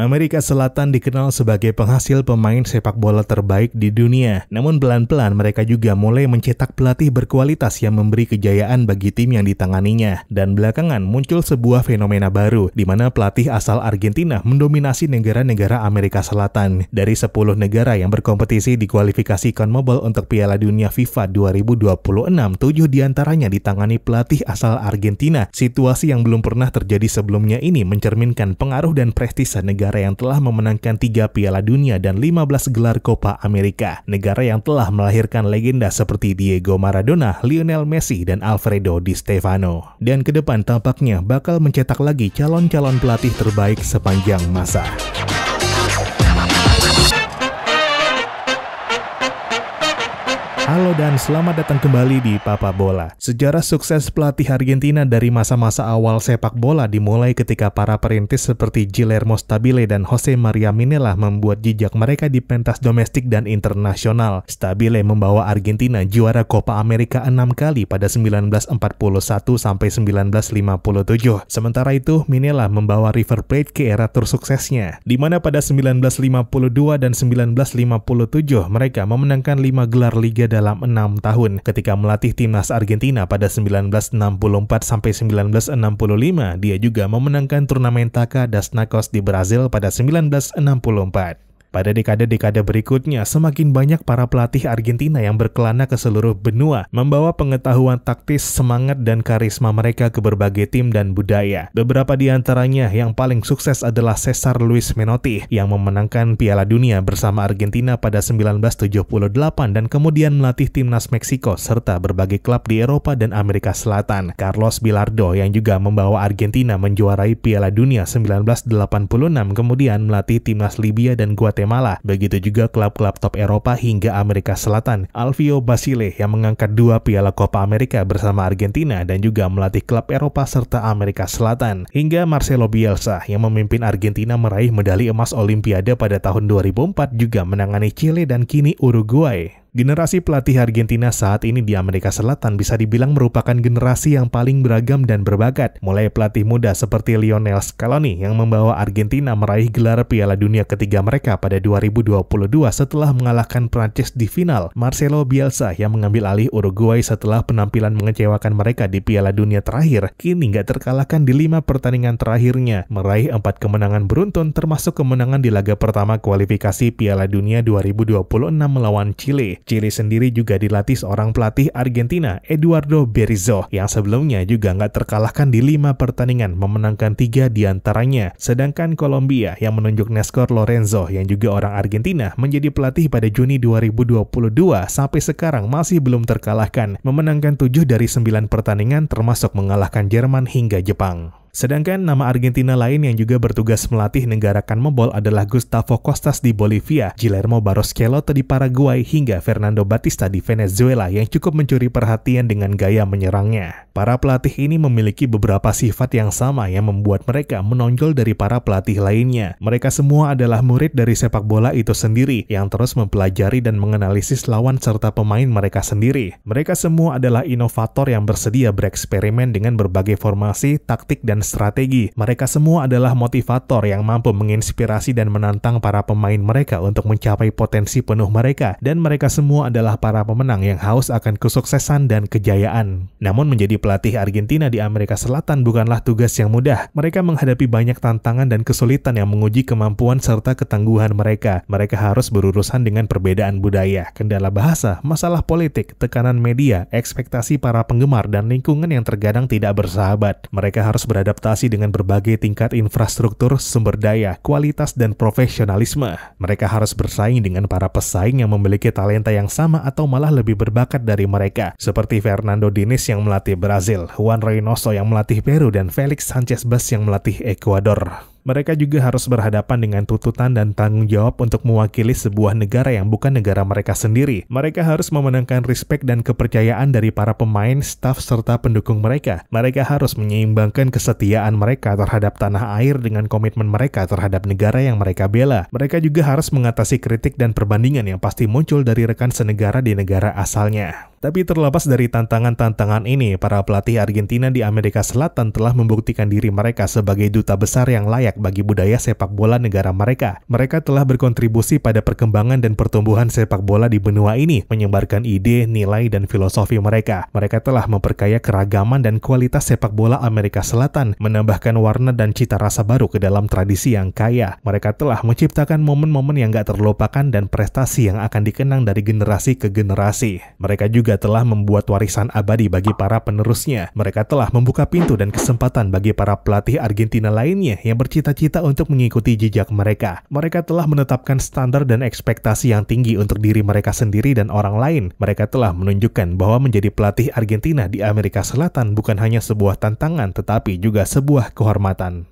Amerika Selatan dikenal sebagai penghasil pemain sepak bola terbaik di dunia. Namun pelan-pelan mereka juga mulai mencetak pelatih berkualitas yang memberi kejayaan bagi tim yang ditanganinya. Dan belakangan muncul sebuah fenomena baru di mana pelatih asal Argentina mendominasi negara-negara Amerika Selatan. Dari 10 negara yang berkompetisi di kualifikasi CONMEBOL untuk Piala Dunia FIFA 2026, 7 diantaranya ditangani pelatih asal Argentina. Situasi yang belum pernah terjadi sebelumnya ini mencerminkan pengaruh dan prestise negara negara yang telah memenangkan tiga Piala Dunia dan 15 gelar Copa America, negara yang telah melahirkan legenda seperti Diego Maradona, Lionel Messi, dan Alfredo Di Stefano. Dan ke depan tampaknya bakal mencetak lagi calon-calon pelatih terbaik sepanjang masa. Halo dan selamat datang kembali di Papa Bola. Sejarah sukses pelatih Argentina dari masa-masa awal sepak bola dimulai ketika para perintis seperti Guillermo Stabile dan Jose Maria Minella membuat jejak mereka di pentas domestik dan internasional. Stabile membawa Argentina juara Copa America 6 kali pada 1941 sampai 1957. Sementara itu, Minella membawa River Plate ke era tersuksesnya, di mana pada 1952 dan 1957 mereka memenangkan 5 gelar Liga dan dalam enam tahun ketika melatih timnas Argentina pada 1964 sampai 1965. Dia juga memenangkan turnamen Taka Nacos di Brasil pada 1964. Pada dekade-dekade berikutnya, semakin banyak para pelatih Argentina yang berkelana ke seluruh benua, membawa pengetahuan taktis, semangat, dan karisma mereka ke berbagai tim dan budaya. Beberapa di antaranya yang paling sukses adalah Cesar Luis Menotti, yang memenangkan Piala Dunia bersama Argentina pada 1978 dan kemudian melatih timnas Meksiko serta berbagai klub di Eropa dan Amerika Selatan. Carlos Bilardo yang juga membawa Argentina menjuarai Piala Dunia 1986 kemudian melatih timnas Libya dan Guatemala Guatemala. Begitu juga klub-klub top Eropa hingga Amerika Selatan. Alvio Basile yang mengangkat dua piala Copa America bersama Argentina dan juga melatih klub Eropa serta Amerika Selatan. Hingga Marcelo Bielsa yang memimpin Argentina meraih medali emas Olimpiade pada tahun 2004 juga menangani Chile dan kini Uruguay. Generasi pelatih Argentina saat ini di Amerika Selatan bisa dibilang merupakan generasi yang paling beragam dan berbakat, mulai pelatih muda seperti Lionel Scaloni yang membawa Argentina meraih gelar Piala Dunia ketiga mereka pada 2022 setelah mengalahkan Prancis di final, Marcelo Bielsa yang mengambil alih Uruguay setelah penampilan mengecewakan mereka di Piala Dunia terakhir, kini nggak terkalahkan di lima pertandingan terakhirnya, meraih empat kemenangan beruntun termasuk kemenangan di laga pertama kualifikasi Piala Dunia 2026 melawan Chile. Chile sendiri juga dilatih seorang pelatih Argentina, Eduardo Berizzo, yang sebelumnya juga nggak terkalahkan di lima pertandingan, memenangkan tiga di antaranya. Sedangkan Kolombia yang menunjuk Nescor Lorenzo, yang juga orang Argentina, menjadi pelatih pada Juni 2022 sampai sekarang masih belum terkalahkan, memenangkan tujuh dari sembilan pertandingan termasuk mengalahkan Jerman hingga Jepang. Sedangkan nama Argentina lain yang juga bertugas melatih negara Kanmebol adalah Gustavo Costas di Bolivia, Guillermo Barros di Paraguay, hingga Fernando Batista di Venezuela yang cukup mencuri perhatian dengan gaya menyerangnya. Para pelatih ini memiliki beberapa sifat yang sama yang membuat mereka menonjol dari para pelatih lainnya. Mereka semua adalah murid dari sepak bola itu sendiri yang terus mempelajari dan menganalisis lawan serta pemain mereka sendiri. Mereka semua adalah inovator yang bersedia bereksperimen dengan berbagai formasi, taktik, dan strategi. Mereka semua adalah motivator yang mampu menginspirasi dan menantang para pemain mereka untuk mencapai potensi penuh mereka dan mereka semua adalah para pemenang yang haus akan kesuksesan dan kejayaan. Namun menjadi pelatih Pelatih Argentina di Amerika Selatan bukanlah tugas yang mudah. Mereka menghadapi banyak tantangan dan kesulitan yang menguji kemampuan serta ketangguhan mereka. Mereka harus berurusan dengan perbedaan budaya, kendala bahasa, masalah politik, tekanan media, ekspektasi para penggemar, dan lingkungan yang terkadang tidak bersahabat. Mereka harus beradaptasi dengan berbagai tingkat infrastruktur, sumber daya, kualitas, dan profesionalisme. Mereka harus bersaing dengan para pesaing yang memiliki talenta yang sama atau malah lebih berbakat dari mereka, seperti Fernando Diniz yang melatih Brazil, Juan Reynoso yang melatih Peru, dan Felix Sanchez Bas yang melatih Ecuador. Mereka juga harus berhadapan dengan tuntutan dan tanggung jawab untuk mewakili sebuah negara yang bukan negara mereka sendiri. Mereka harus memenangkan respect dan kepercayaan dari para pemain, staf, serta pendukung mereka. Mereka harus menyeimbangkan kesetiaan mereka terhadap tanah air dengan komitmen mereka terhadap negara yang mereka bela. Mereka juga harus mengatasi kritik dan perbandingan yang pasti muncul dari rekan senegara di negara asalnya. Tapi terlepas dari tantangan-tantangan ini, para pelatih Argentina di Amerika Selatan telah membuktikan diri mereka sebagai duta besar yang layak bagi budaya sepak bola negara mereka. Mereka telah berkontribusi pada perkembangan dan pertumbuhan sepak bola di benua ini, menyebarkan ide, nilai, dan filosofi mereka. Mereka telah memperkaya keragaman dan kualitas sepak bola Amerika Selatan, menambahkan warna dan cita rasa baru ke dalam tradisi yang kaya. Mereka telah menciptakan momen-momen yang gak terlupakan dan prestasi yang akan dikenang dari generasi ke generasi. Mereka juga juga telah membuat warisan abadi bagi para penerusnya. Mereka telah membuka pintu dan kesempatan bagi para pelatih Argentina lainnya yang bercita-cita untuk mengikuti jejak mereka. Mereka telah menetapkan standar dan ekspektasi yang tinggi untuk diri mereka sendiri dan orang lain. Mereka telah menunjukkan bahwa menjadi pelatih Argentina di Amerika Selatan bukan hanya sebuah tantangan, tetapi juga sebuah kehormatan.